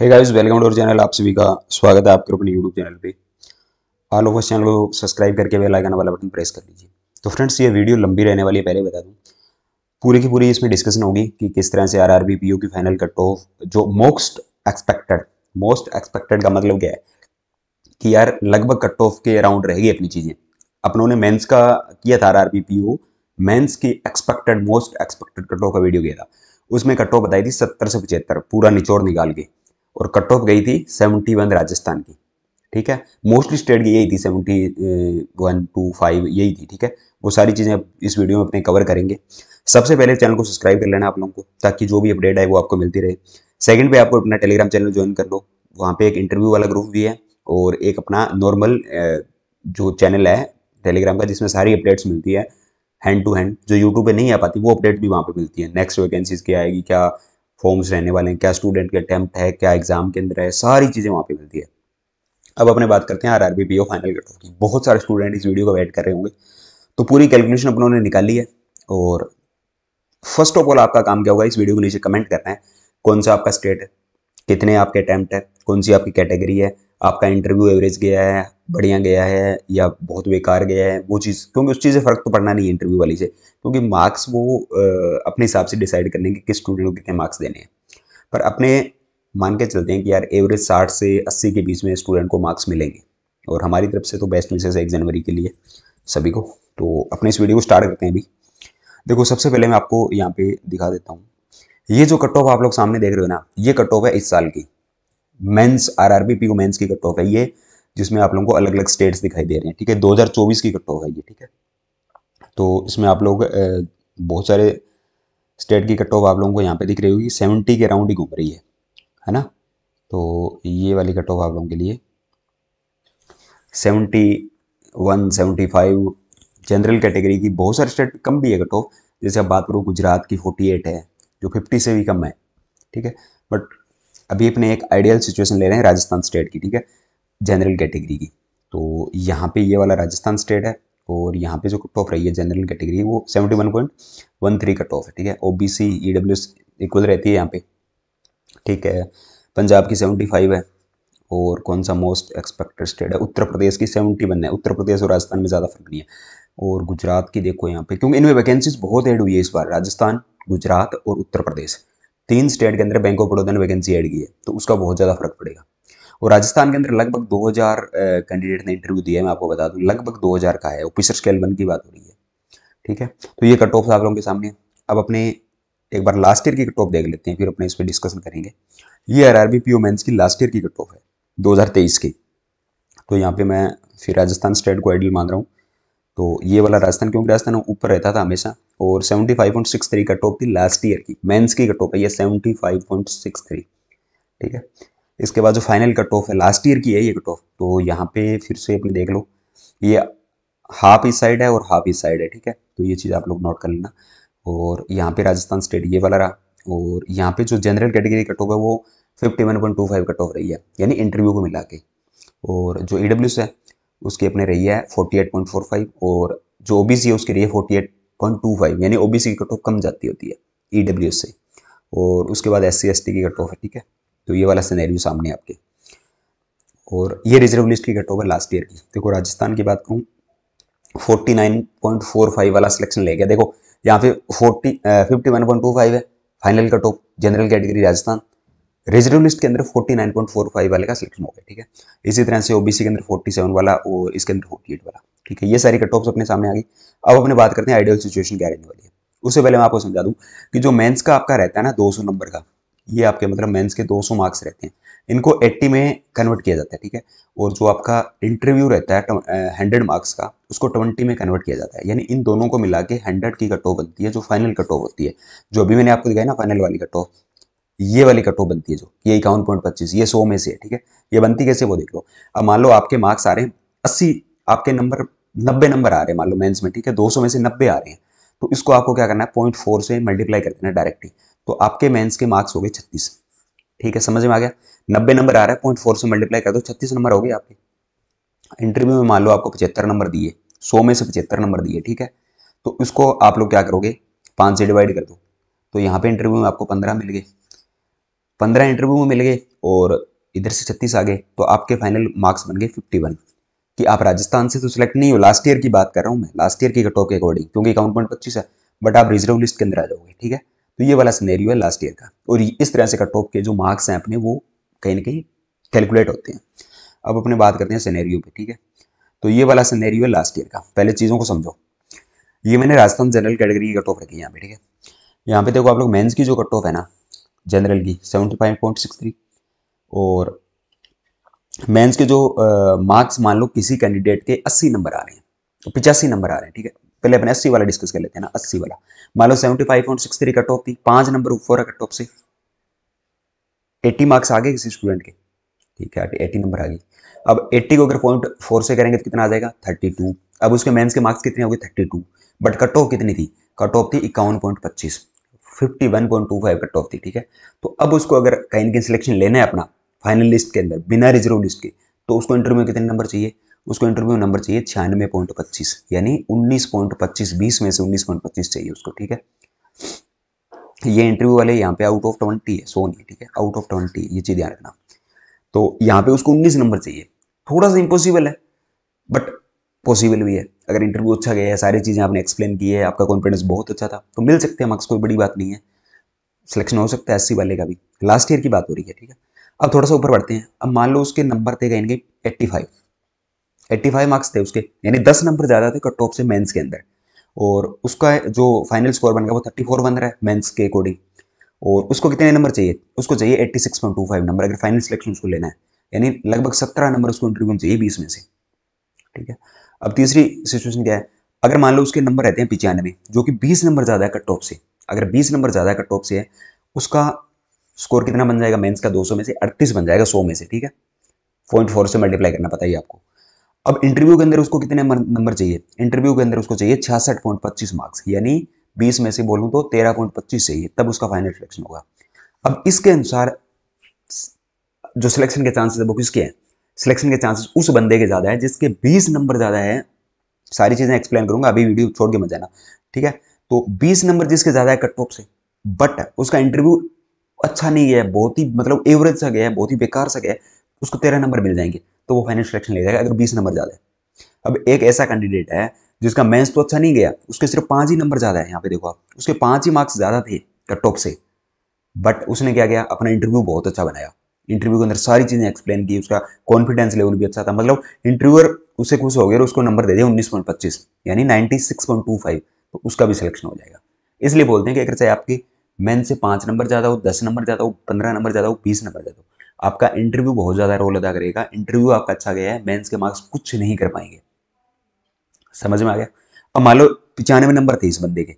है guys welcome to channel आप सभी का स्वागत है आपके अपने यूट्यूब चैनल पे आलो फर्स्ट चैनल को सब्सक्राइब करके बेल आइकन वाला बटन प्रेस कर लीजिए तो फ्रेंड्स ये वीडियो लंबी रहने वाली है पहले बता दूं पूरी की पूरी इसमें डिस्कशन होगी कि किस तरह से आर पीओ की फाइनल कट ऑफ जो मोस्ट एक्सपेक्टेड मोस्ट एक्सपेक्टेड का मतलब क्या है कि यार लगभग कट ऑफ के अराउंड रहेगी अपनी चीज़ें अपनों ने मेन्स का किया था आर पीओ की expected most expected cut off का वीडियो किया था उसमें कट ऑफ बताई थी सत्तर से पचहत्तर पूरा निचोड़ निकाल के और कट ऑफ गई थी सेवेंटी वन राजस्थान की ठीक है मोस्टली स्टेट की यही थी सेवेंटी वन टू फाइव यही थी ठीक है वो सारी चीज़ें इस वीडियो में अपने कवर करेंगे सबसे पहले चैनल को सब्सक्राइब कर लेना आप लोगों को ताकि जो भी अपडेट है वो आपको मिलती रहे सेकेंड पे आपको अपना टेलीग्राम चैनल ज्वाइन कर लो वहाँ पे एक इंटरव्यू वाला ग्रुप भी है और एक अपना नॉर्मल जो चैनल है टेलीग्राम का जिसमें सारी अपडेट्स मिलती है हैंड टू हैंड जो यूट्यूब पे नहीं आ पाती वो अपडेट भी वहाँ पे मिलती है नेक्स्ट वैकेंसीज क्या आएगी क्या फॉर्म्स रहने वाले हैं क्या स्टूडेंट के अटैम्प्ट है क्या एग्जाम के अंदर है सारी चीज़ें वहाँ पे मिलती है अब अपने बात करते हैं R R B P O final cut off की बहुत सारे स्टूडेंट इस वीडियो को वेट कर रहे होंगे तो पूरी कैलकुलेशन अपनों ने निकाली है और फर्स्ट ऑफ ऑल आपका काम क्या होगा इस वीडियो को नीचे कमेंट करना है कौन सा आपका स्टेट है कितने आपके अटैम्प्ट है कौन सी आपकी कैटेगरी है आपका इंटरव्यू एवरेज गया है बढ़िया गया है या बहुत बेकार गया है वो चीज़ क्योंकि उस चीज़ से फ़र्क तो पड़ना नहीं है इंटरव्यू वाली से क्योंकि मार्क्स वो अपने हिसाब से डिसाइड करने के किस स्टूडेंट को कितने मार्क्स देने हैं पर अपने मान के चलते हैं कि यार एवरेज साठ से अस्सी के बीच में स्टूडेंट को मार्क्स मिलेंगे और हमारी तरफ से तो बेस्ट विशेष है एक जनवरी के लिए सभी को तो अपने इस वीडियो को स्टार्ट करते हैं अभी देखो सबसे पहले मैं आपको यहाँ पे दिखा देता हूँ ये जो कट ऑफ आप लोग सामने देख रहे हो ना ये कट ऑफ है इस साल की मेंस पी को मेंस की कट ऑफ है ये जिसमें आप लोगों को अलग अलग स्टेट्स दिखाई दे रहे हैं ठीक है 2024 की कट ऑफ ये ठीक है तो इसमें आप लोग बहुत सारे स्टेट की कट ऑफ आप लोगों को यहाँ पे दिख रही होगी सेवेंटी के अराउंड ही घूम रही है है ना तो ये वाली कट ऑफ आप लोगों के लिए seventy one seventy five general category की बहुत सारे स्टेट कम भी है कट ऑफ जैसे आप बात करो गुजरात की फोर्टी एट है जो फिफ्टी से भी कम है ठीक है बट अभी अपने एक आइडियल सिचुएशन ले रहे हैं राजस्थान स्टेट की ठीक है जनरल कैटेगरी की तो यहाँ पे ये वाला राजस्थान स्टेट है और यहाँ पे जो कट ऑफ रही है जनरल कैटेगरी वो seventy one point one three cut off है ठीक है O B C E W equal रहती है यहाँ पे ठीक है पंजाब की सेवेंटी फाइव है और कौन सा मोस्ट एक्सपेक्टेड स्टेट है उत्तर प्रदेश की सेवेंटी वन है उत्तर प्रदेश और राजस्थान में ज़्यादा फर्क नहीं है और गुजरात की देखो यहाँ पे क्योंकि इनमें वैकेंसीज बहुत ऐड हुई है इस बार राजस्थान गुजरात और उत्तर प्रदेश तीन स्टेट के अंदर बैंक ऑफ बड़ौदा ने वैकेंसी ऐड की है तो उसका बहुत ज़्यादा फर्क पड़ेगा और राजस्थान के अंदर लगभग 2000 कैंडिडेट ने इंटरव्यू दिया है मैं आपको बता दूं लगभग 2000 का है ऑफिसर स्केल वन की बात हो रही है ठीक है तो ये कट ऑफ आप लोगों के सामने अब अपने एक बार लास्ट ईयर की कट ऑफ देख लेते हैं फिर अपने इस पर डिस्कशन करेंगे ये आर आर मेन्स की लास्ट ईयर की कट ऑफ है 2023 की तो यहाँ पे मैं फिर राजस्थान स्टेट को आइडियल मान रहा हूँ तो ये वाला राजस्थान क्योंकि राजस्थान ऊपर रहता था हमेशा और 75.63 फाइव पॉइंट सिक्स थ्री थी लास्ट ईयर की मेंस की कट टॉप है ये seventy five point six three ठीक है इसके बाद जो फाइनल कट ऑफ है लास्ट ईयर की है ये कट ऑफ तो यहाँ पे फिर से अपने देख लो ये हाफ इस साइड है और हाफ इस साइड है ठीक है तो ये चीज़ आप लोग नोट कर लेना और यहाँ पे राजस्थान स्टेट ये वाला रहा और यहाँ पे जो जनरल कैटेगरी कट ऑफ है वो fifty one point two five cut off रही है यानी इंटरव्यू को मिला के और जो ई डब्ल्यू है उसकी अपने रही है forty eight point four five और जो ओ बी सी है उसकी रही है forty eight point two five यानी ओ बी सी की कट ऑफ कम जाती होती है ई डब्ल्यू से और उसके बाद एस सी एस टी की कट ऑफ है ठीक है तो ये वाला सिनेरियो सामने आपके और ये रिजर्व लिस्ट की कट लास्ट ईयर की देखो राजस्थान की बात कहूँ 49.45 वाला सिलेक्शन ले गया देखो यहाँ पे 40 51.25 है final cut off general category Rajasthan reserve list के अंदर 49.45 वाले का सिलेक्शन हो गया ठीक है इसी तरह से ओबीसी के अंदर 47 वाला और इसके अंदर 48 वाला ठीक है ये सारी कट ऑफ्स अपने सामने आ गई अब अपने बात करते हैं आइडियल सिचुएशन क्या रहने वाली है उससे पहले मैं आपको समझा दूँ कि जो मेन्स का आपका रहता है ना दो नंबर का ये आपके मतलब मेंस के 200 मार्क्स रहते हैं इनको 80 में कन्वर्ट किया जाता है ठीक है और जो आपका इंटरव्यू रहता है हंड्रेड मार्क्स का उसको 20 में कन्वर्ट किया जाता है यानी इन दोनों को मिला के हंड्रेड की कट ऑफ बनती है जो फाइनल कट ऑफ होती है जो अभी मैंने आपको दिखाई ना फाइनल वाली कट ऑफ ये वाली कट ऑफ बनती है जो ये इक्यावन पॉइंट पच्चीस ये सौ में से है ठीक है ये बनती कैसे वो देख लो अब मान लो आपके मार्क्स आ रहे हैं अस्सी आपके नंबर नब्बे नंबर आ रहे हैं मान लो मेन्स में ठीक है दो में से नब्बे आ रहे हैं तो इसको आपको क्या करना है पॉइंट फोर से मल्टीप्लाई कर देना डायरेक्टली तो आपके मेंस के मार्क्स हो गए छत्तीस ठीक है समझ में आ गया नब्बे नंबर आ रहा है पॉइंट फोर से मल्टीप्लाई कर दो छत्तीस नंबर हो गए आपके इंटरव्यू में मान लो आपको पचहत्तर नंबर दिए सौ में से पचहत्तर नंबर दिए ठीक है तो इसको आप लोग क्या करोगे पाँच से डिवाइड कर दो तो यहाँ पे इंटरव्यू में आपको पंद्रह मिल गए पंद्रह इंटरव्यू में मिल गए और इधर से छत्तीस आ गए तो आपके फाइनल मार्क्स बन गए फिफ्टी वन कि आप राजस्थान से तो सिलेक्ट नहीं हो लास्ट ईयर की बात कर रहा हूँ मैं लास्ट ईयर की कट के अकॉर्डिंग क्योंकि अकाउंट पॉइंट पच्चीस है बट आप रिजर्व लिस्ट के अंदर आ जाओगे ठीक है तो ये वाला सिनेरियो है लास्ट ईयर का और इस तरह से कट ऑफ के जो मार्क्स हैं अपने वो कहीं ना कहीं कैलकुलेट होते हैं अब अपने बात करते हैं सिनेरियो पे ठीक है तो ये वाला सिनेरियो है लास्ट ईयर का पहले चीज़ों को समझो ये मैंने राजस्थान जनरल कैटेगरी की कट ऑफ रखी है यहाँ पे ठीक है यहाँ पे देखो आप लोग मेन्स की जो कट ऑफ है ना जनरल की seventy five point six three और मेन्स के जो मार्क्स मान लो किसी कैंडिडेट के अस्सी नंबर आ रहे हैं तो पिचासी नंबर आ रहे हैं ठीक है पहले अपने अस्सी वाला डिस्कस कर लेते हैं ना अस्सी वाला मान लो seventy five point six three का टॉप थी पांच नंबर ऊपर का टॉप से एट्टी मार्क्स आ गए किसी स्टूडेंट के ठीक है एट्टी नंबर आ गई अब एट्टी को अगर पॉइंट फोर से करेंगे तो कितना आ जाएगा थर्टी टू अब उसके मेन्स के मार्क्स कितने हो गए thirty two but cut off कितनी थी कट ऑफ थी इक्यावन पॉइंट पच्चीस fifty one point two five cut off थी ठीक है तो अब उसको अगर कहीं कहीं सिलेक्शन लेना है अपना फाइनल लिस्ट के अंदर बिना रिजर्व लिस्ट के तो उसको इंटरव्यू में कितने नंबर चाहिए उसको इंटरव्यू नंबर चाहिए छियानवे पॉइंट पच्चीस यानी उन्नीस पॉइंट पच्चीस बीस में से उन्नीस पॉइंट पच्चीस चाहिए उसको ठीक है ये इंटरव्यू वाले यहाँ पे आउट ऑफ ट्वेंटी है सो नहीं ठीक है आउट ऑफ ट्वेंटी ये चीज़ ध्यान रखना तो यहाँ पे उसको उन्नीस नंबर चाहिए थोड़ा सा इम्पॉसिबल है बट पॉसिबल भी है अगर इंटरव्यू अच्छा गया है सारी चीज़ें आपने एक्सप्लेन की है आपका कॉन्फिडेंस बहुत अच्छा था तो मिल सकते हैं मार्क्स कोई बड़ी बात नहीं है सिलेक्शन हो सकता है एससी वाले का भी लास्ट ईयर की बात हो रही है ठीक है अब थोड़ा सा ऊपर बढ़ते हैं अब मान लो उसके नंबर थे कहीं eighty five eighty five marks थे उसके यानी दस नंबर ज़्यादा थे कट ऑफ से मेंस के अंदर और उसका जो फाइनल स्कोर बन गया वो थर्टी फोर बन रहा है मेंस के अकॉर्डिंग और उसको कितने नंबर चाहिए उसको चाहिए eighty six point two five number अगर फाइनल सिलेक्शन उसको लेना है यानी लगभग सत्रह नंबर उसको इंटरव्यू में चाहिए बीस में से ठीक है अब तीसरी सिचुएशन क्या है अगर मान लो उसके नंबर रहते हैं पिचानवे जो कि बीस नंबर ज़्यादा है कट ऑफ से अगर बीस नंबर ज़्यादा कट ऑफ से है उसका स्कोर कितना बन जाएगा मेन्स का सौ में से अड़तीस बन जाएगा सौ में से ठीक है पॉइंट फोर से मल्टीप्लाई करना पता ही आपको अब इंटरव्यू के अंदर उसको कितने नंबर चाहिए इंटरव्यू के अंदर उसको चाहिए छियासठ पॉइंट पच्चीस मार्क्स यानी बीस में से बोलूं तो तेरह पॉइंट पच्चीस चाहिए तब उसका फाइनल सिलेक्शन होगा अब इसके अनुसार जो सिलेक्शन के चांसेस है वो किसके हैं सिलेक्शन के चांसेस उस बंदे के ज़्यादा है जिसके बीस नंबर ज़्यादा है सारी चीज़ें एक्सप्लेन करूंगा अभी वीडियो छोड़ के मत जाना ठीक है तो बीस नंबर जिसके ज़्यादा है कट ऑफ से बट उसका इंटरव्यू अच्छा नहीं है बहुत ही मतलब एवरेज सा गया है बहुत ही बेकार सा गया है उसको तेरह नंबर मिल जाएंगे तो वो फाइनल सिलेक्शन ले जाएगा अगर बीस नंबर ज़्यादा है अब एक ऐसा कैंडिडेट है जिसका मेंस तो अच्छा नहीं गया उसके सिर्फ पांच ही नंबर ज़्यादा है यहाँ पे देखो आप उसके पांच ही मार्क्स ज़्यादा थे टॉप से बट उसने क्या किया अपना इंटरव्यू बहुत अच्छा बनाया इंटरव्यू के अंदर सारी चीज़ें एक्सप्लेन की उसका कॉन्फिडेंस लेवल भी अच्छा था मतलब इंटरव्यूअर उसे खुश हो गया और उसको नंबर दे दिया उन्नीस पॉइंट पच्चीस यानी ninety six point two five तो उसका भी सिलेक्शन हो जाएगा इसलिए बोलते हैं कि अगर चाहे आपकी मैन से पांच नंबर ज़्यादा हो दस नंबर ज़्यादा हो पंद्रह नंबर ज़्यादा हो बीस नंबर ज़्यादा हो आपका इंटरव्यू बहुत ज़्यादा रोल अदा करेगा इंटरव्यू आपका अच्छा गया है मेंस के मार्क्स कुछ नहीं कर पाएंगे समझ में आ गया अब मान लो पचानवे नंबर थे इस बंदे के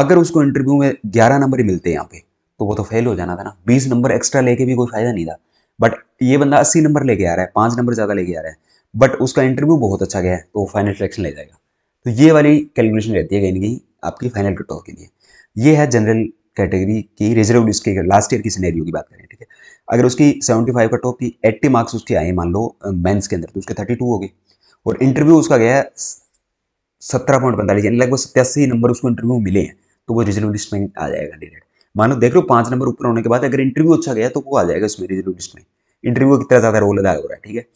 अगर उसको इंटरव्यू में ग्यारह नंबर ही मिलते हैं यहाँ पे तो वो तो फेल हो जाना था ना बीस नंबर एक्स्ट्रा लेके भी कोई फायदा नहीं था बट ये बंदा अस्सी नंबर लेके आ रहा है पाँच नंबर ज़्यादा लेके आ रहा है बट उसका इंटरव्यू बहुत अच्छा गया है तो फाइनल सिलेक्शन ले जाएगा तो ये वाली कैलकुलेशन रहती है कहीं कहीं आपकी फाइनल कट ऑफ के लिए ये है जनरल कैटेगरी की रिजर्व लिस्ट की लास्ट ईयर की सिनेरियो की बात करें ठीक है अगर उसकी 75 कट ऑफ की एट्टी मार्क्स उसके आए मान लो मेंस के अंदर तो उसके 32 हो गए और इंटरव्यू उसका गया सत्रह पॉइंट पैंतालीस यानी लगभग सत्यासी नंबर उसको इंटरव्यू मिले हैं तो वो रिजर्व लिस्ट में आ जाएगा मान लो देख लो पाँच नंबर ऊपर होने के बाद अगर इंटरव्यू अच्छा गया तो वो आ जाएगा उसमें रिजर्व लिस्ट में इंटरव्यू का कितना ज़्यादा रोल अदा हो रहा है ठीक है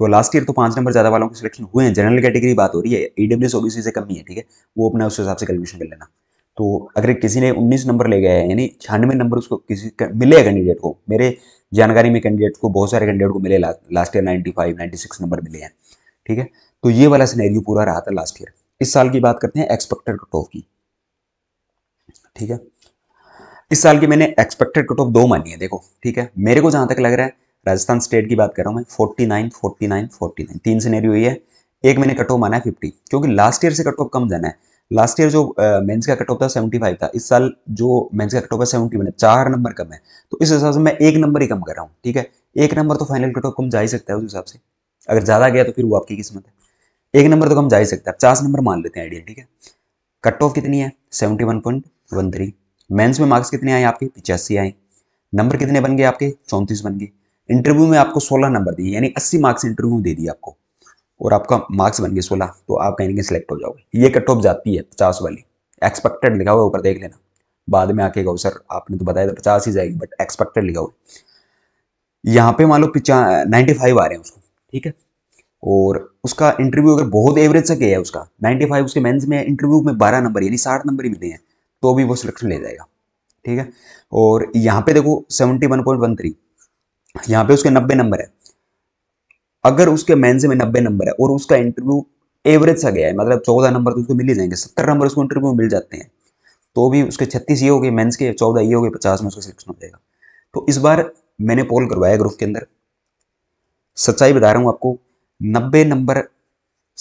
तो लास्ट ईयर तो पाँच नंबर ज़्यादा वालों के सिलेक्शन हुए हैं जनरल कैटेगरी बात हो रही है ई डब्ल्यू से कमी है ठीक है वो अपना उस हिसाब से कैलकुलेशन कर लेना तो अगर किसी ने 19 नंबर ले गया है यानी छियानवे नंबर उसको किसी मिले कैंडिडेट को मेरे जानकारी में कैंडिडेट को बहुत सारे कैंडिडेट को मिले ला, लास्ट ईयर 95, 96 नंबर मिले हैं ठीक है तो ये वाला सिनेरियो पूरा रहा था लास्ट ईयर इस साल की बात करते हैं एक्सपेक्टेड कट ऑफ की ठीक है इस साल की मैंने एक्सपेक्टेड कट ऑफ दो मानी है देखो ठीक है मेरे को जहाँ तक लग रहा है राजस्थान स्टेट की बात कर रहा हूँ मैं forty nine forty nine forty nine तीन सीनेरियो ये है एक मैंने कट ऑफ माना है फिफ्टी क्योंकि लास्ट ईयर से कट ऑफ कम जाना है लास्ट ईयर जो मेंस uh, का कट ऑफ था सेवेंटी फाइव था इस साल जो मेंस का कट ऑफ है वन है चार नंबर कम है तो इस हिसाब से मैं एक नंबर ही कम कर रहा हूँ ठीक है एक नंबर तो फाइनल कट ऑफ कम जा ही सकता है उस हिसाब से अगर ज़्यादा गया तो फिर वो आपकी किस्मत है एक नंबर तो कम जा ही सकता है पचास नंबर मान लेते हैं आइडिया ठीक है कट ऑफ कितनी है seventy one point one three mains में मार्क्स कितने आए आपके पिचासी आए नंबर कितने बन गए आपके चौंतीस बन गए इंटरव्यू में आपको सोलह नंबर दिए यानी अस्सी मार्क्स इंटरव्यू दे दिए आपको और आपका मार्क्स बन गया सोलह तो आप कहीं ना कहीं सिलेक्ट हो जाओगे ये कट ऑफ जाती है पचास वाली एक्सपेक्टेड लिखा हुआ ऊपर देख लेना बाद में आके कहो सर आपने तो बताया था पचास ही जाएगी बट एक्सपेक्टेड लिखा हुआ यहाँ पे मान लो पिचा नाइन्टी फाइव आ रहे हैं उसको ठीक है और उसका इंटरव्यू अगर बहुत एवरेज से गया है उसका नाइन्टी फाइव उसके मेंस में इंटरव्यू में बारह नंबर यानी साठ नंबर ही मिले हैं तो भी वो सिलेक्शन ले जाएगा ठीक है और यहाँ पे देखो seventy one point one three यहाँ पे उसके नब्बे नंबर है अगर उसके मेन्स में नब्बे नंबर है और उसका इंटरव्यू एवरेज सा गया है मतलब चौदह नंबर तो उसको मिल ही जाएंगे सत्तर नंबर उसको इंटरव्यू मिल जाते हैं तो भी उसके छत्तीस ये हो गए मेन्स के चौदह ये हो गए पचास में उसका सिलेक्शन हो जाएगा तो इस बार मैंने पोल करवाया ग्रुप के अंदर सच्चाई बता रहा हूँ आपको नब्बे नंबर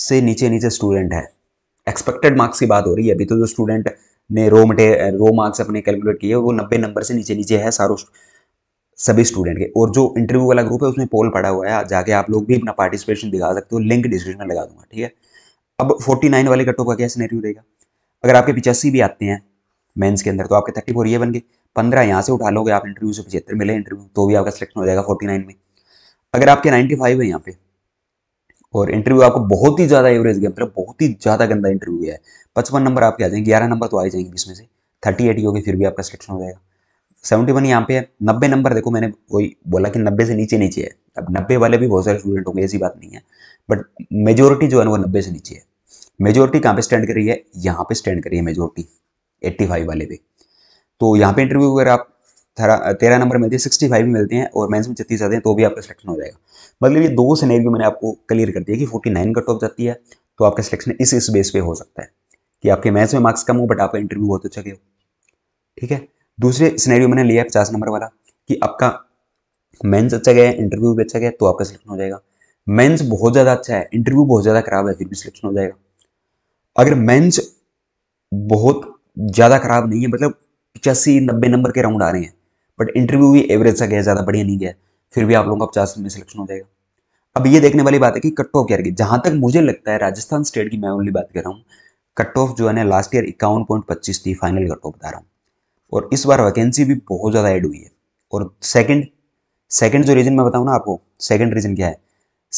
से नीचे नीचे स्टूडेंट है एक्सपेक्टेड मार्क्स की बात हो रही है अभी तो जो स्टूडेंट ने रो मटे रो मार्क्स अपने कैलकुलेट किए वो नब्बे नंबर से नीचे नीचे है सारो सभी स्टूडेंट के और जो इंटरव्यू वाला ग्रुप है उसमें पोल पड़ा हुआ है जाके आप लोग भी अपना पार्टिसिपेशन दिखा सकते हो लिंक डिस्क्रिप्शन में लगा दूंगा ठीक है अब 49 वाले कट ऑफ का क्या सिनेरियो रहेगा अगर आपके पिचासी भी आते हैं मेंस के अंदर तो आपके थर्टी फोर ये बन गए पंद्रह यहाँ से उठा लोगे आप इंटरव्यू से पिछहत्तर मिले इंटरव्यू तो भी आपका सिलेक्शन हो जाएगा फोर्टी नाइन में अगर आपके नाइन्टी फाइव है यहाँ पे और इंटरव्यू आपको बहुत ही ज़्यादा एवरेज गया मतलब बहुत ही ज़्यादा गंदा इंटरव्यू गया है पचपन नंबर आपके आ जाएंगे ग्यारह नंबर तो आ जाएंगे इसमें से थर्टी एट ही होगी फिर भी आपका सिलेक्शन हो जाएगा सेवेंटी वन यहाँ पे है नब्बे नंबर देखो मैंने वही बोला कि नब्बे से नीचे नीचे है अब नब्बे वाले भी बहुत सारे स्टूडेंट होंगे ऐसी बात नहीं है बट मेजोरिटी जो है वो नब्बे से नीचे है मेजोरिटी कहाँ पे स्टैंड कर रही है यहाँ पे स्टैंड करी है मेजोरिटी एट्टी फाइव वाले भी तो यहाँ पे इंटरव्यू अगर आप तेरह नंबर मिलते हैं सिक्सटी फाइव भी मिलते हैं और मैं में छत्तीस आते हैं तो भी आपका सिलेक्शन हो जाएगा मतलब ये दो सिनेरियो मैंने आपको क्लियर कर दिया कि फोर्टी नाइन कट ऑफ जाती है तो आपका सिलेक्शन इस इस बेस पे हो सकता है कि आपके मैथ्स में मार्क्स कम हो बट आपका इंटरव्यू बहुत अच्छा गया हो ठीक है दूसरे सिनेरियो मैंने लिया है पचास नंबर वाला कि आपका मेंस अच्छा गया है इंटरव्यू भी अच्छा गया तो आपका सिलेक्शन हो जाएगा मेंस बहुत ज़्यादा अच्छा है इंटरव्यू बहुत ज़्यादा खराब है फिर भी सिलेक्शन हो जाएगा अगर मेंस बहुत ज़्यादा खराब नहीं है मतलब पचासी नब्बे नंबर के राउंड आ रहे हैं बट इंटरव्यू भी एवरेज सा गया ज़्यादा बढ़िया नहीं गया फिर भी आप लोगों का पचास में सिलेक्शन हो जाएगा अब ये देखने वाली बात है कि कट ऑफ क्या रहेगी जहाँ तक मुझे लगता है राजस्थान स्टेट की मैं ओनली बात कर रहा हूँ कट ऑफ जो है ना लास्ट ईयर इक्यावन पॉइंट पच्चीस थी फाइनल कट ऑफ बता रहा हूँ और इस बार वैकेंसी भी बहुत ज़्यादा ऐड हुई है और सेकंड सेकंड जो रीज़न मैं बताऊँ ना आपको सेकंड रीज़न क्या है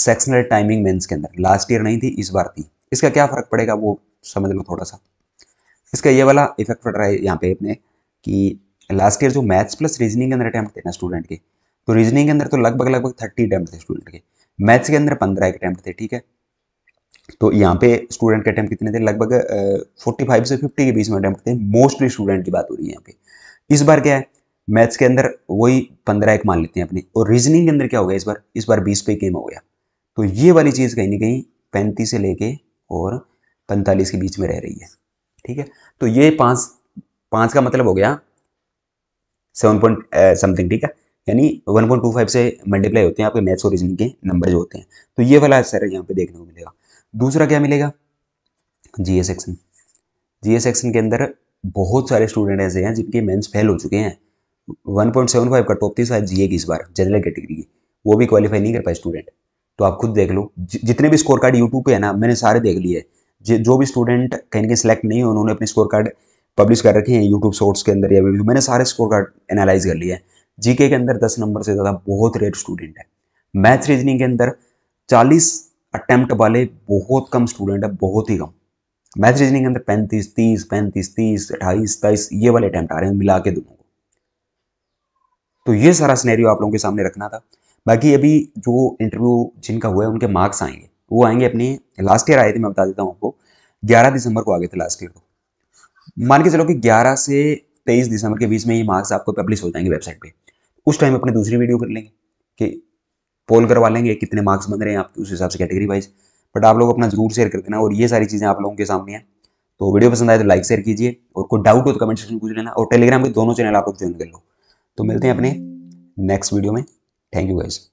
सेक्शनल टाइमिंग मेंस के अंदर लास्ट ईयर नहीं थी इस बार थी इसका क्या फ़र्क पड़ेगा वो समझ लो थोड़ा सा इसका ये वाला इफेक्ट पड़ रहा है यहाँ पे अपने कि लास्ट ईयर जो मैथ्स प्लस रीजनिंग के अंदर अटैम्प्ट थे ना स्टूडेंट के तो रीजनिंग के अंदर तो लगभग लगभग थर्टी अटैम्प्ट थे स्टूडेंट के मैथ्स के अंदर पंद्रह अटैम्प्ट थे ठीक है तो यहाँ पे स्टूडेंट के अटैम्प्ट कितने थे लगभग फोर्टी फाइव से फिफ्टी के बीच में अटैम्प्ट थे मोस्टली स्टूडेंट की बात हो रही है यहाँ पे इस बार क्या है मैथ्स के अंदर वही पंद्रह एक मान लेते हैं अपनी और रीजनिंग के अंदर क्या हो गया इस बार इस बार बीस पे गेम हो गया तो ये वाली चीज़ कहीं ना कहीं पैंतीस से लेके और पैंतालीस के बीच में रह रही है ठीक है तो ये पाँच पाँच का मतलब हो गया सेवन पॉइंट समथिंग ठीक है यानी 1.25 से मल्टीप्लाई होते हैं आपके मैथ्स और रीजनिंग के नंबर जो होते हैं तो ये वाला सर यहाँ पे देखने को मिलेगा दूसरा क्या मिलेगा जीए सेक्शन जीए सेक्शन के अंदर बहुत सारे स्टूडेंट ऐसे हैं जिनके मेंस फेल हो चुके हैं 1.75 का टॉप थी शायद जीए की इस बार जनरल कैटेगरी की वो भी क्वालिफाई नहीं कर पाए स्टूडेंट तो आप खुद देख लो जितने भी स्कोर कार्ड यूट्यूब पे है ना मैंने सारे देख लिए जो भी स्टूडेंट कहीं कहीं सेलेक्ट नहीं हो उन्होंने अपने स्कोर कार्ड पब्लिश कर रखे हैं यूट्यूब शॉर्ट्स के अंदर या वीडियो मैंने सारे स्कोर कार्ड एनालाइज कर लिए हैं जीके के अंदर दस नंबर से ज़्यादा बहुत रेड स्टूडेंट है मैथ रीजनिंग के अंदर चालीस अटैम्प्ट वाले बहुत कम स्टूडेंट है बहुत ही कम मैथ रीजनिंग के अंदर पैंतीस तीस पैंतीस तीस अट्ठाईस सताईस ये वाले अटैम्प्ट आ रहे हैं मिला के दोनों को तो ये सारा स्नैरियो आप लोगों के सामने रखना था बाकी अभी जो इंटरव्यू जिनका हुआ है उनके मार्क्स आएंगे वो आएंगे अपने लास्ट ईयर आए थे मैं बता देता हूँ आपको ग्यारह दिसंबर को आ गए थे लास्ट ईयर को मान के चलो कि ग्यारह से तेईस दिसंबर के बीच में ये मार्क्स आपको पब्लिश हो जाएंगे वेबसाइट पर उस टाइम अपने दूसरी वीडियो कर लेंगे कि पोल करवा लेंगे कितने मार्क्स बन रहे हैं आपके उस हिसाब से कैटेगरी वाइज बट आप लोग अपना जरूर शेयर कर देना और ये सारी चीज़ें आप लोगों के सामने हैं तो वीडियो पसंद आए तो लाइक शेयर कीजिए और कोई डाउट हो तो कमेंट सेक्शन में पूछ लेना और टेलीग्राम के दोनों चैनल आप लोग ज्वाइन कर लो तो मिलते हैं अपने नेक्स्ट वीडियो में थैंक यू गाइज़